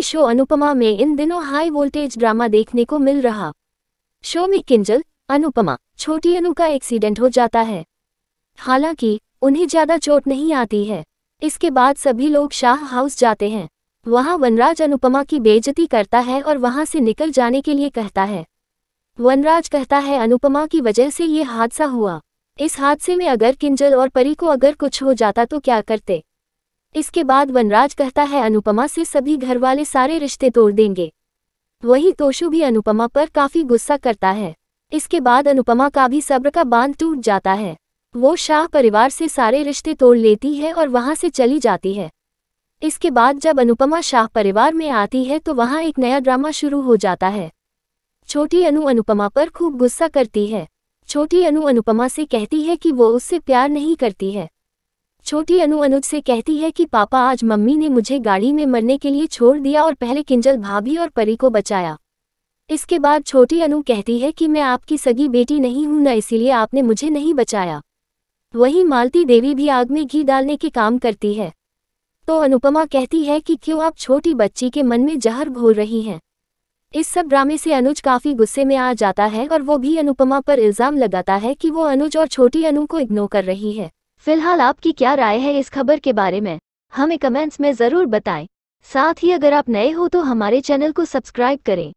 TV show Anupama में इन दिनों high voltage drama देखने को मिल रहा शो में किंजल अनुपमा छोटी अनु का एक्सीडेंट हो जाता है हालांकि उन्हें ज्यादा चोट नहीं आती है इसके बाद सभी लोग शाह हाउस जाते हैं वहां वनराज अनुपमा की बेइज्जती करता है और वहां से निकल जाने के लिए कहता है वनराज कहता है अनुपमा की वजह से ये हादसा हुआ इस हादसे में अगर किंजल और परी को अगर कुछ हो जाता तो क्या करते इसके बाद वनराज कहता है अनुपमा से सभी घरवाले सारे रिश्ते तोड़ देंगे वही तोशु भी अनुपमा पर काफी गुस्सा करता है इसके बाद अनुपमा का भी सब्र का बांध टूट जाता है वो शाह परिवार से सारे रिश्ते तोड़ लेती है और वहाँ से चली जाती है इसके बाद जब अनुपमा शाह परिवार में आती है तो वहाँ एक नया ड्रामा शुरू हो जाता है छोटी अनु अनुपमा पर खूब गुस्सा करती है छोटी अनु अनुपमा से कहती है कि वो उससे प्यार नहीं करती है छोटी अनु अनुज से कहती है कि पापा आज मम्मी ने मुझे गाड़ी में मरने के लिए छोड़ दिया और पहले किंजल भाभी और परी को बचाया इसके बाद छोटी अनु कहती है कि मैं आपकी सगी बेटी नहीं हूं ना इसीलिए आपने मुझे नहीं बचाया वही मालती देवी भी आग में घी डालने के काम करती है तो अनुपमा कहती है कि क्यों आप छोटी बच्ची के मन में जहर घोल रही हैं इस सब ड्रामे से अनुज काफ़ी गुस्से में आ जाता है और वो भी अनुपमा पर इल्ज़ाम लगाता है कि वो अनुज और छोटी अनु को इग्नोर कर रही है फिलहाल आपकी क्या राय है इस खबर के बारे में हमें कमेंट्स में ज़रूर बताएं साथ ही अगर आप नए हो तो हमारे चैनल को सब्सक्राइब करें